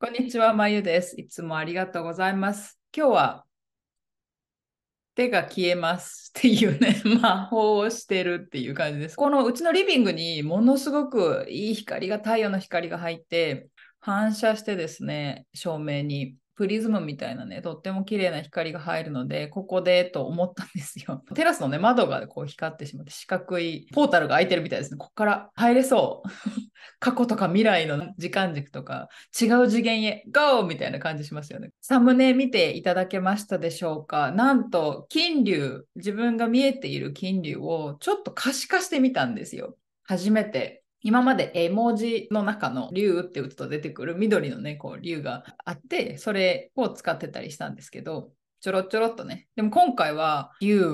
こんにちは、まゆです。いつもありがとうございます。今日は手が消えますっていうね、魔法をしてるっていう感じです。このうちのリビングにものすごくいい光が、太陽の光が入って、反射してですね、照明に。プリズムみたいなね、とっても綺麗な光が入るので、ここでと思ったんですよ。テラスのね、窓がこう光ってしまって、四角いポータルが開いてるみたいですね。ここから入れそう。過去とか未来の時間軸とか、違う次元へガオみたいな感じしますよね。サムネ見ていただけましたでしょうかなんと、金龍、自分が見えている金龍をちょっと可視化してみたんですよ。初めて今まで絵文字の中の竜って打つと出てくる緑のね、こう竜があって、それを使ってたりしたんですけど、ちょろちょろっとね。でも今回は竜、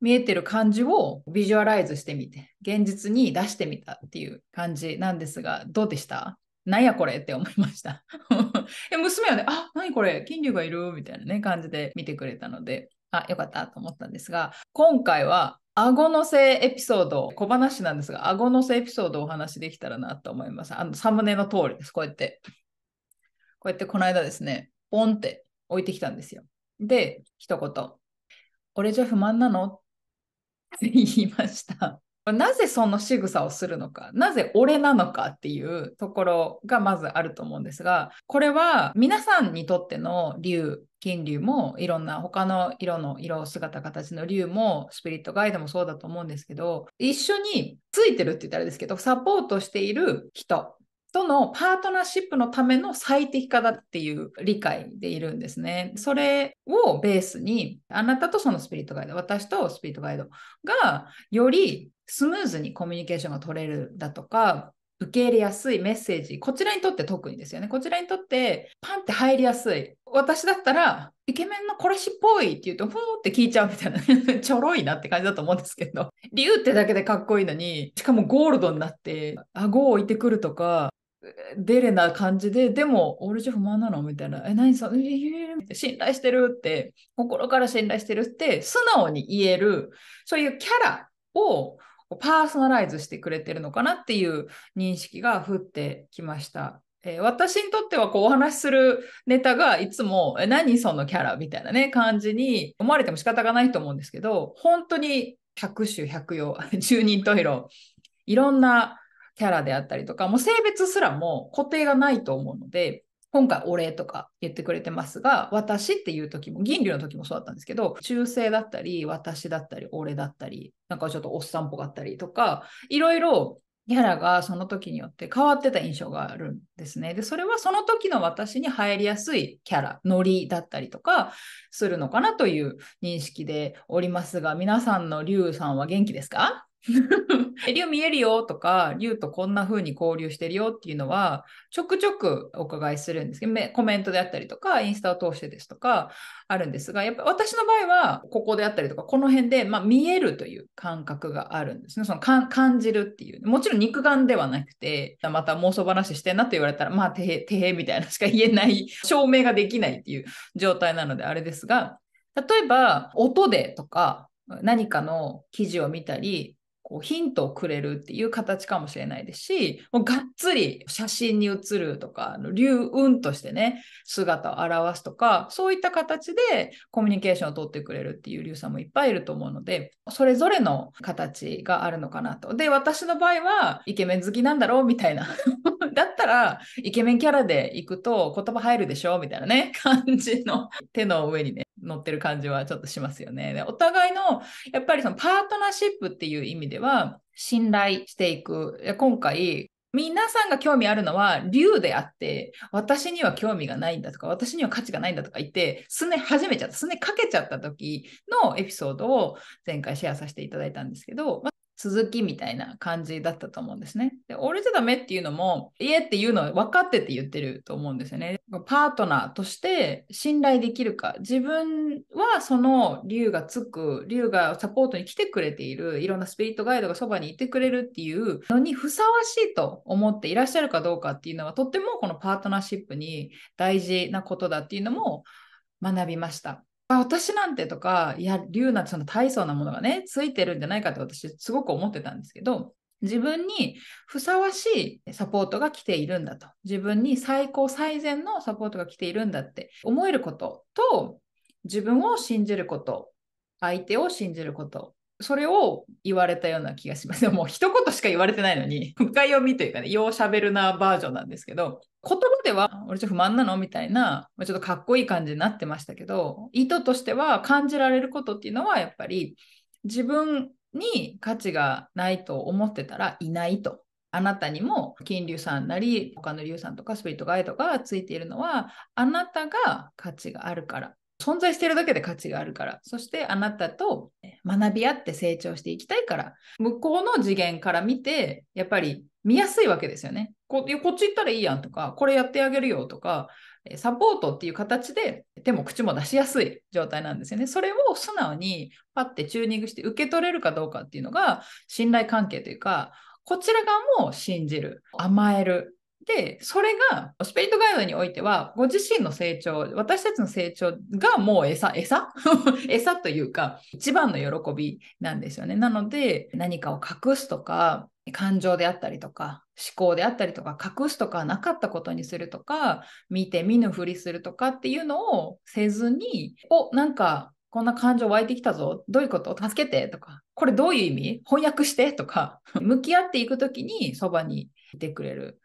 見えてる感じをビジュアライズしてみて、現実に出してみたっていう感じなんですが、どうでしたなんやこれって思いました。え娘はね、あ、何これ金魚がいるみたいなね、感じで見てくれたので、あ、よかったと思ったんですが、今回は顎のせエピソード、小話なんですが、顎のせエピソードをお話しできたらなと思います。あの、サムネの通りです。こうやって。こうやってこの間ですね、ポンって置いてきたんですよ。で、一言、俺じゃ不満なのって言いました。なぜその仕草をするのか、なぜ俺なのかっていうところがまずあると思うんですが、これは皆さんにとっての竜、金竜もいろんな他の色の色、姿、形の竜もスピリットガイドもそうだと思うんですけど、一緒についてるって言ったらあれですけど、サポートしている人とのパートナーシップのための最適化だっていう理解でいるんですね。それをベースに、あなたとそのスピリットガイド、私とスピリットガイドがよりスムーズにコミュニケーションが取れるだとか、受け入れやすいメッセージ、こちらにとって特にですよね。こちらにとってパンって入りやすい。私だったら、イケメンの殺しっぽいって言うと、ふーって聞いちゃうみたいな、ちょろいなって感じだと思うんですけど、理由ってだけでかっこいいのに、しかもゴールドになって、顎を置いてくるとか、デレな感じで、でも、俺じゃ不満なのみたいな、え、何それ、信頼してるって、心から信頼してるって、素直に言える、そういうキャラをパーソナライズしてくれてるのかなっていう認識が降ってきました。えー、私にとってはこうお話しするネタがいつも「何そのキャラ」みたいなね感じに思われても仕方がないと思うんですけど本当に百種百様 十人十色いろんなキャラであったりとかもう性別すらも固定がないと思うので今回お礼とか言ってくれてますが、私っていう時も、銀流の時もそうだったんですけど、中性だったり、私だったり、俺だったり、なんかちょっとおっさんぽかったりとか、いろいろキャラがその時によって変わってた印象があるんですね。で、それはその時の私に入りやすいキャラ、ノリだったりとかするのかなという認識でおりますが、皆さんの竜さんは元気ですか 竜見えるよとか、竜とこんな風に交流してるよっていうのは、ちょくちょくお伺いするんですけど、コメントであったりとか、インスタを通してですとか、あるんですが、やっぱ私の場合は、ここであったりとか、この辺で、まあ、見えるという感覚があるんですね。その感じるっていう。もちろん肉眼ではなくて、また妄想話してんなと言われたら、まあ、てへ、てへみたいなしか言えない、証明ができないっていう状態なので、あれですが、例えば、音でとか、何かの記事を見たり、こうヒントをくれるっていう形かもしれないですし、もうがっつり写真に写るとか、流雲としてね、姿を現すとか、そういった形でコミュニケーションをとってくれるっていう流さんもいっぱいいると思うので、それぞれの形があるのかなと。で、私の場合はイケメン好きなんだろうみたいな。だったら、イケメンキャラで行くと言葉入るでしょみたいなね、感じの手の上にね、乗ってる感じはちょっとしますよね。お互いの、やっぱりそのパートナーシップっていう意味では信頼していく。今回、皆さんが興味あるのは竜であって、私には興味がないんだとか、私には価値がないんだとか言って、すね始めちゃった、すねかけちゃった時のエピソードを前回シェアさせていただいたんですけど、続きみたいな感じだったと思うんですね。で、俺じゃダメっていうのも、家っていうのは分かってて言ってると思うんですよね。パートナーとして信頼できるか、自分はその竜がつく、竜がサポートに来てくれている、いろんなスピリットガイドがそばにいてくれるっていうのにふさわしいと思っていらっしゃるかどうかっていうのは、とってもこのパートナーシップに大事なことだっていうのも学びました。私なんてとか、いや、龍なんてその大層なものがね、ついてるんじゃないかって私すごく思ってたんですけど、自分にふさわしいサポートが来ているんだと、自分に最高最善のサポートが来ているんだって思えることと、自分を信じること、相手を信じることそれを言われたような気がします。もう一言しか言われてないのに、深読みというかね、ようしゃべるなバージョンなんですけど、言葉では、俺ちょっと不満なのみたいな、ちょっとかっこいい感じになってましたけど、意図としては感じられることっていうのは、やっぱり自分に価値がないと思ってたらいないと。あなたにも金龍さんなり他の龍さんとかスピリットガイドがついているのはあなたが価値があるから存在してるだけで価値があるから、そしてあなたと学び合って成長していきたいから、向こうの次元から見て、やっぱり見やすいわけですよね。ここっち行ったらいいやんとか、これやってあげるよとか、サポートっていう形で手も口も出しやすい状態なんですよね。それを素直にパッてチューニングして受け取れるかどうかっていうのが信頼関係というか、こちら側も信じる、甘える、で、それが、スピリットガイドにおいては、ご自身の成長、私たちの成長がもう餌、餌 餌というか、一番の喜びなんですよね。なので、何かを隠すとか、感情であったりとか、思考であったりとか、隠すとかなかったことにするとか、見て見ぬふりするとかっていうのをせずに、お、なんか、こんな感情湧いてきたぞ。どういうこと助けてとか、これどういう意味翻訳してとか、向き合っていく時にそばにいてくれる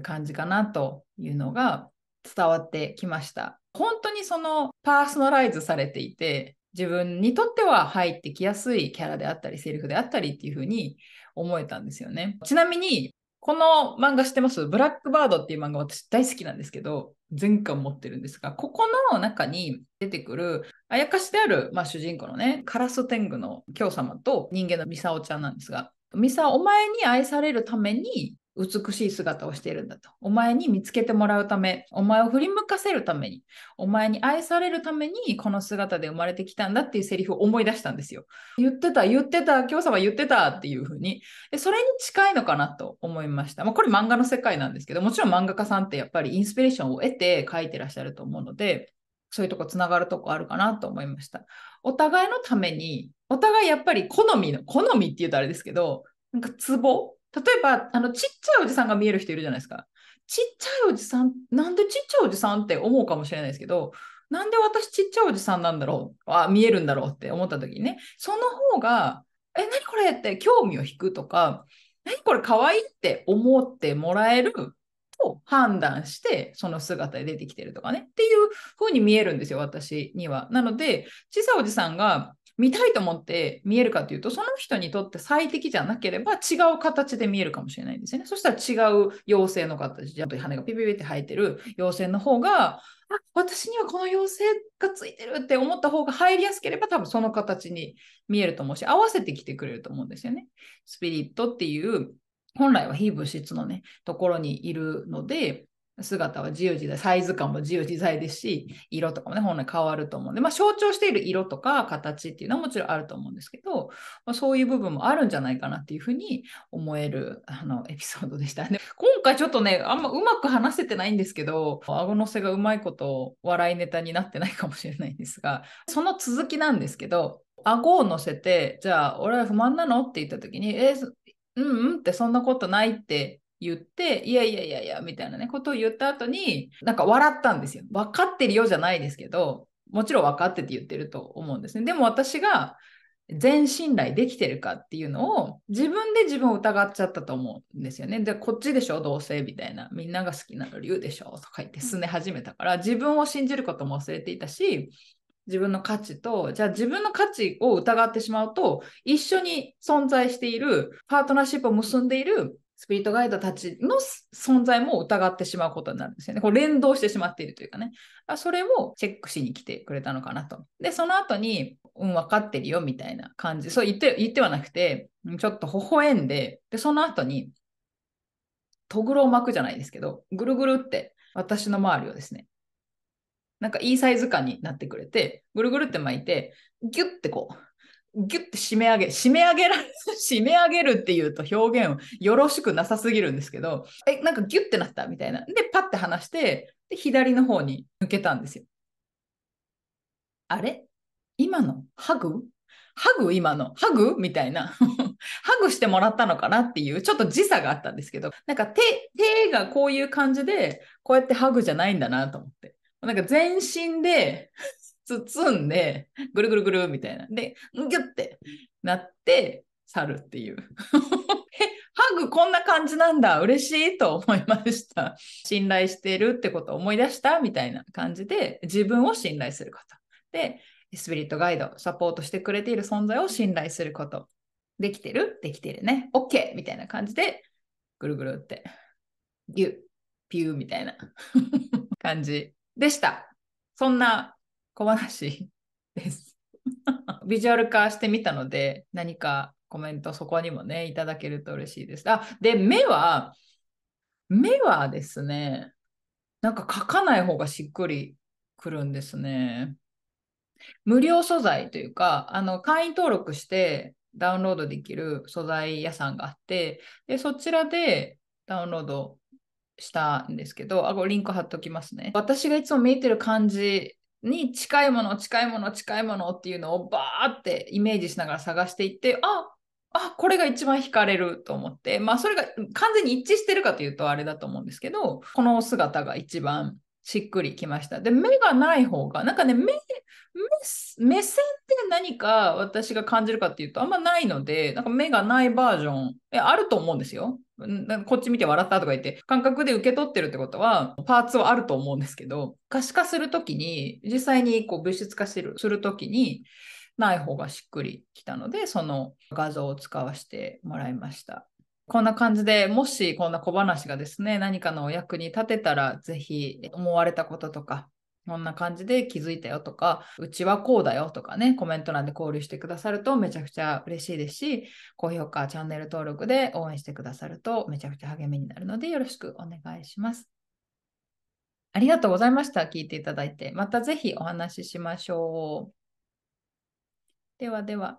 感じかなというのが伝わってきました。本当にそのパーソナライズされていて、自分にとっては入ってきやすいキャラであったり、セリフであったりっていうふうに思えたんですよね。ちなみに、この漫画知ってますブラックバードっていう漫画私大好きなんですけど、全巻持ってるんですが、ここの中に出てくる、あやかしである、まあ、主人公のね、カラス天狗の京様と人間のミサオちゃんなんですが、ミサお前に愛されるために美しい姿をしているんだと。お前に見つけてもらうため、お前を振り向かせるために、お前に愛されるために、この姿で生まれてきたんだっていうセリフを思い出したんですよ。言ってた、言ってた、京様言ってたっていうふうに、それに近いのかなと思いました。まあ、これ漫画の世界なんですけど、もちろん漫画家さんってやっぱりインスピレーションを得て書いてらっしゃると思うので、そういうとこつながるとこあるかなと思いました。お互いのために、お互いやっぱり好みの、好みって言うとあれですけど、なんかツボ例えばあのちっちゃいおじさんが見える人いるじゃないですか。ちっちゃいおじさんなんでちっちゃいおじさんって思うかもしれないですけどなんで私ちっちゃいおじさんなんだろうあ見えるんだろうって思った時にねその方が「え何これ?」って興味を引くとか「何これかわいい?」って思ってもらえると判断してその姿で出てきてるとかねっていう風に見えるんですよ私には。なので小さいおじさんが見たいと思って見えるかというと、その人にとって最適じゃなければ違う形で見えるかもしれないんですよね。そしたら違う妖精の形、じゃあ羽がピピピって生えてる妖精の方が、あ私にはこの妖精がついてるって思った方が入りやすければ多分その形に見えると思うし、合わせてきてくれると思うんですよね。スピリットっていう本来は非物質のね、ところにいるので、姿は自由自在、サイズ感も自由自在ですし、色とかもね、本来変わると思うんで、まあ、象徴している色とか形っていうのはもちろんあると思うんですけど、まあ、そういう部分もあるんじゃないかなっていうふうに思えるあのエピソードでした。で今回ちょっとね、あんまうまく話せてないんですけど、顎のせがうまいこと笑いネタになってないかもしれないんですが、その続きなんですけど、顎を乗せて、じゃあ、俺は不満なのって言った時に、えー、うんうんってそんなことないって言って、いやいやいやいや、みたいなね、ことを言った後に、なんか笑ったんですよ。分かってるよじゃないですけど、もちろん分かってて言ってると思うんですね。でも私が全信頼できてるかっていうのを自分で自分を疑っちゃったと思うんですよね。で、こっちでしょ、どうせみたいな、みんなが好きなの竜でしょとか言ってすね始めたから、自分を信じることも忘れていたし、自分の価値と、じゃあ自分の価値を疑ってしまうと、一緒に存在している、パートナーシップを結んでいるスピリットガイドたちの存在も疑ってしまうことになるんですよね。こう連動してしまっているというかね。それをチェックしに来てくれたのかなと。で、その後に、うん、分かってるよみたいな感じ。そう言って、言ってはなくて、ちょっと微笑んで、で、その後に、トグロを巻くじゃないですけど、ぐるぐるって私の周りをですね、なんかいいサイズ感になってくれて、ぐるぐるって巻いて、ギュッてこう、ギュッて締め上げ、締め上げられ、締め上げるっていうと表現よろしくなさすぎるんですけど、え、なんかギュッてなったみたいな。で、パッて離して、で、左の方に抜けたんですよ。あれ今のハグハグ今のハグみたいな。ハグしてもらったのかなっていう、ちょっと時差があったんですけど、なんか手、手がこういう感じで、こうやってハグじゃないんだなと思って。なんか全身で包んで、ぐるぐるぐるみたいな。で、ギュってなって、去るっていう。ハグこんな感じなんだ、嬉しいと思いました。信頼してるってことを思い出したみたいな感じで、自分を信頼すること。で、スピリットガイド、サポートしてくれている存在を信頼すること。できてるできてるね。OK! みたいな感じで、ぐるぐるって、ギュッ、ピューみたいな 感じでした。そんな小話です。ビジュアル化してみたので、何かコメントそこにもね、いただけると嬉しいです。あ、で、目は、目はですね、なんか書かない方がしっくりくるんですね。無料素材というか、あの会員登録してダウンロードできる素材屋さんがあって、でそちらでダウンロードしたんですけど、あ、これリンク貼っておきますね。私がいつも見えてる感じに近いもの近いもの近いものっていうのをバーってイメージしながら探していってああこれが一番惹かれると思ってまあそれが完全に一致してるかというとあれだと思うんですけどこの姿が一番しっくりきました。で、目がない方が、なんかね、目、目線って何か私が感じるかっていうと、あんまないので、なんか目がないバージョン、えあると思うんですよ。こっち見て笑ったとか言って、感覚で受け取ってるってことは、パーツはあると思うんですけど、可視化するときに、実際にこう物質化するするときに、ない方がしっくりきたので、その画像を使わせてもらいました。こんな感じでもしこんな小話がですね何かのお役に立てたらぜひ思われたこととかこんな感じで気づいたよとか、うちはこうだよとかね、コメント欄で交流してくださるとめちゃくちゃ嬉しいですし、高評価、チャンネル登録で応援してくださるとめちゃくちゃ励みになるのでよろしくお願いします。ありがとうございました。聞いていただいて。またぜひお話ししましょう。ではでは。